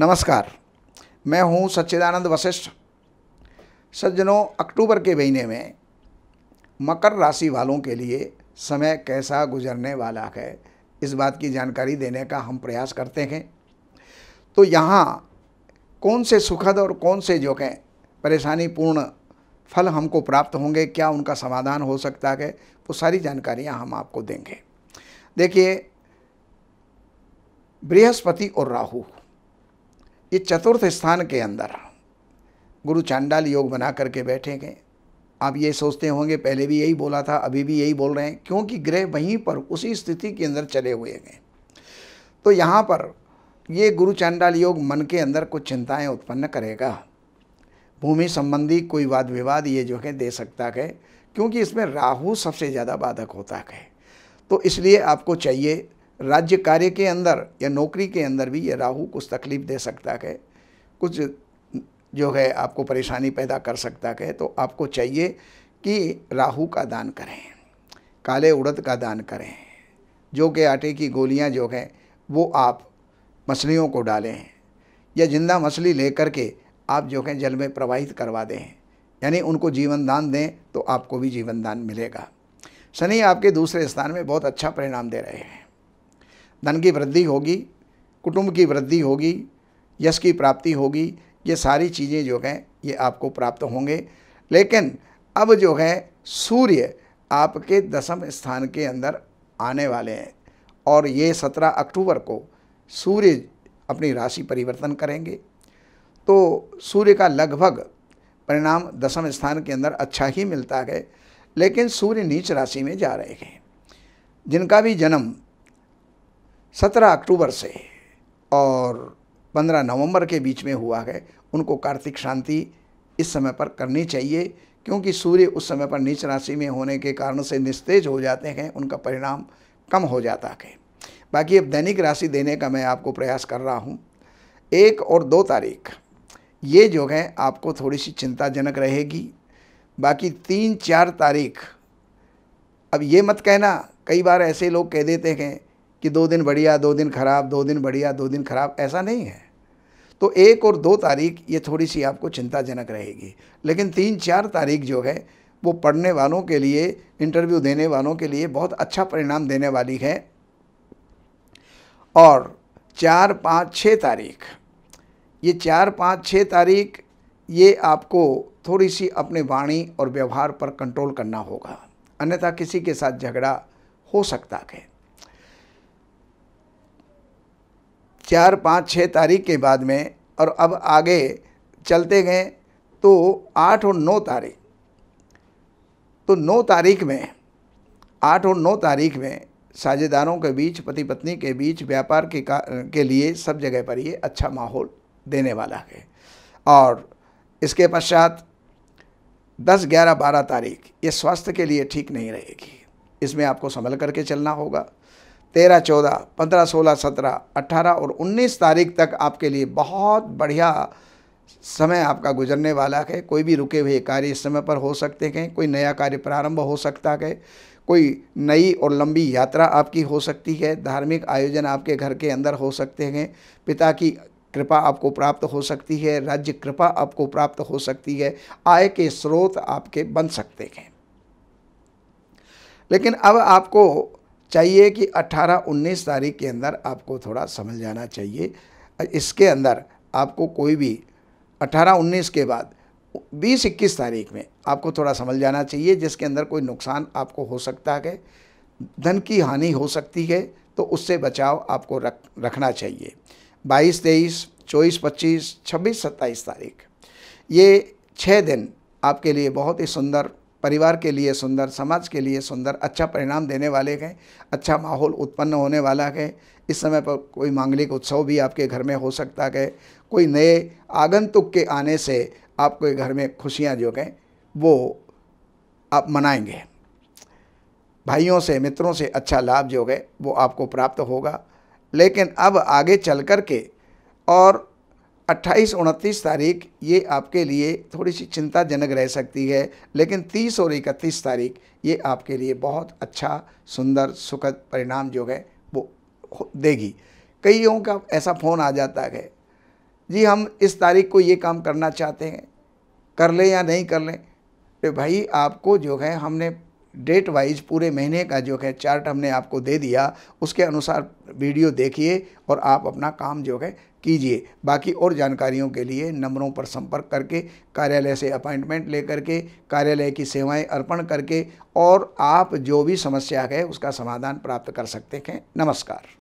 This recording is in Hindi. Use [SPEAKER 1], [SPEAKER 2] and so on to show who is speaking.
[SPEAKER 1] नमस्कार मैं हूं सच्चिदानंद वशिष्ठ सज्जनों अक्टूबर के महीने में मकर राशि वालों के लिए समय कैसा गुजरने वाला है इस बात की जानकारी देने का हम प्रयास करते हैं तो यहाँ कौन से सुखद और कौन से जो हैं परेशानी पूर्ण फल हमको प्राप्त होंगे क्या उनका समाधान हो सकता है वो सारी जानकारियाँ हम आपको देंगे देखिए बृहस्पति और राहु ये चतुर्थ स्थान के अंदर गुरु चांडाल योग बना करके बैठेंगे आप ये सोचते होंगे पहले भी यही बोला था अभी भी यही बोल रहे हैं क्योंकि ग्रह वहीं पर उसी स्थिति के अंदर चले हुए हैं तो यहाँ पर ये गुरु चांडाल योग मन के अंदर कुछ चिंताएं उत्पन्न करेगा भूमि संबंधी कोई वाद विवाद ये जो है दे सकता है क्योंकि इसमें राहु सबसे ज़्यादा बाधक होता है तो इसलिए आपको चाहिए राज्य कार्य के अंदर या नौकरी के अंदर भी ये राहु कुछ तकलीफ़ दे सकता है कुछ जो है आपको परेशानी पैदा कर सकता है तो आपको चाहिए कि राहु का दान करें काले उड़द का दान करें जो के आटे की गोलियां जो हैं वो आप मछलियों को डालें या जिंदा मछली लेकर के आप जो है जल में प्रवाहित करवा दें यानी उनको जीवन दान दें तो आपको भी जीवन दान मिलेगा शनि आपके दूसरे स्थान में बहुत अच्छा परिणाम दे रहे हैं धन की वृद्धि होगी कुटुंब की वृद्धि होगी यश की प्राप्ति होगी ये सारी चीज़ें जो हैं ये आपको प्राप्त होंगे लेकिन अब जो है सूर्य आपके दसम स्थान के अंदर आने वाले हैं और ये सत्रह अक्टूबर को सूर्य अपनी राशि परिवर्तन करेंगे तो सूर्य का लगभग परिणाम दसम स्थान के अंदर अच्छा ही मिलता है लेकिन सूर्य नीच राशि में जा रहे हैं जिनका भी जन्म सत्रह अक्टूबर से और पंद्रह नवंबर के बीच में हुआ है उनको कार्तिक शांति इस समय पर करनी चाहिए क्योंकि सूर्य उस समय पर नीच राशि में होने के कारण से निस्तेज हो जाते हैं उनका परिणाम कम हो जाता है बाकी अब दैनिक राशि देने का मैं आपको प्रयास कर रहा हूँ एक और दो तारीख ये जो है आपको थोड़ी सी चिंताजनक रहेगी बाकी तीन चार तारीख अब ये मत कहना कई बार ऐसे लोग कह देते हैं कि दो दिन बढ़िया दो दिन ख़राब दो दिन बढ़िया दो दिन ख़राब ऐसा नहीं है तो एक और दो तारीख ये थोड़ी सी आपको चिंताजनक रहेगी लेकिन तीन चार तारीख जो है वो पढ़ने वालों के लिए इंटरव्यू देने वालों के लिए बहुत अच्छा परिणाम देने वाली है और चार पाँच छः तारीख ये चार पाँच छः तारीख ये आपको थोड़ी सी अपने वाणी और व्यवहार पर कंट्रोल करना होगा अन्यथा किसी के साथ झगड़ा हो सकता है चार पाँच छः तारीख के बाद में और अब आगे चलते गए तो आठ और नौ तारीख तो नौ तारीख में आठ और नौ तारीख में साझेदारों के बीच पति पत्नी के बीच व्यापार के का के लिए सब जगह पर ये अच्छा माहौल देने वाला है और इसके पश्चात 10, 11, 12 तारीख ये स्वास्थ्य के लिए ठीक नहीं रहेगी इसमें आपको संभल करके चलना होगा तेरह चौदह पंद्रह सोलह सत्रह अट्ठारह और उन्नीस तारीख तक आपके लिए बहुत बढ़िया समय आपका गुजरने वाला है कोई भी रुके हुए कार्य इस समय पर हो सकते हैं कोई नया कार्य प्रारंभ हो सकता है कोई नई और लंबी यात्रा आपकी हो सकती है धार्मिक आयोजन आपके घर के अंदर हो सकते हैं पिता की कृपा आपको प्राप्त हो सकती है राज्य कृपा आपको प्राप्त हो सकती है आय के स्रोत आपके बन सकते हैं लेकिन अब आपको चाहिए कि 18-19 तारीख के अंदर आपको थोड़ा समझ जाना चाहिए इसके अंदर आपको कोई भी 18-19 के बाद 20-21 तारीख में आपको थोड़ा समझ जाना चाहिए जिसके अंदर कोई नुकसान आपको हो सकता है धन की हानि हो सकती है तो उससे बचाव आपको रख रखना चाहिए 22 तेईस चौबीस पच्चीस छब्बीस सत्ताईस तारीख ये छः दिन आपके लिए बहुत ही सुंदर परिवार के लिए सुंदर समाज के लिए सुंदर अच्छा परिणाम देने वाले हैं अच्छा माहौल उत्पन्न होने वाला है इस समय पर कोई मांगलिक उत्सव भी आपके घर में हो सकता है कोई नए आगंतुक के आने से आपके घर में खुशियाँ जो हैं वो आप मनाएंगे भाइयों से मित्रों से अच्छा लाभ जो है वो आपको प्राप्त होगा लेकिन अब आगे चल कर के और अट्ठाईस उनतीस तारीख ये आपके लिए थोड़ी सी चिंताजनक रह सकती है लेकिन तीस और इकतीस तारीख ये आपके लिए बहुत अच्छा सुंदर सुखद परिणाम जो है वो देगी कईयों का ऐसा फ़ोन आ जाता है जी हम इस तारीख को ये काम करना चाहते हैं कर लें या नहीं कर लें तो भाई आपको जो है हमने डेट वाइज पूरे महीने का जो है चार्ट हमने आपको दे दिया उसके अनुसार वीडियो देखिए और आप अपना काम जो है कीजिए बाकी और जानकारियों के लिए नंबरों पर संपर्क करके कार्यालय से अपॉइंटमेंट लेकर के कार्यालय की सेवाएं अर्पण करके और आप जो भी समस्या है उसका समाधान प्राप्त कर सकते हैं नमस्कार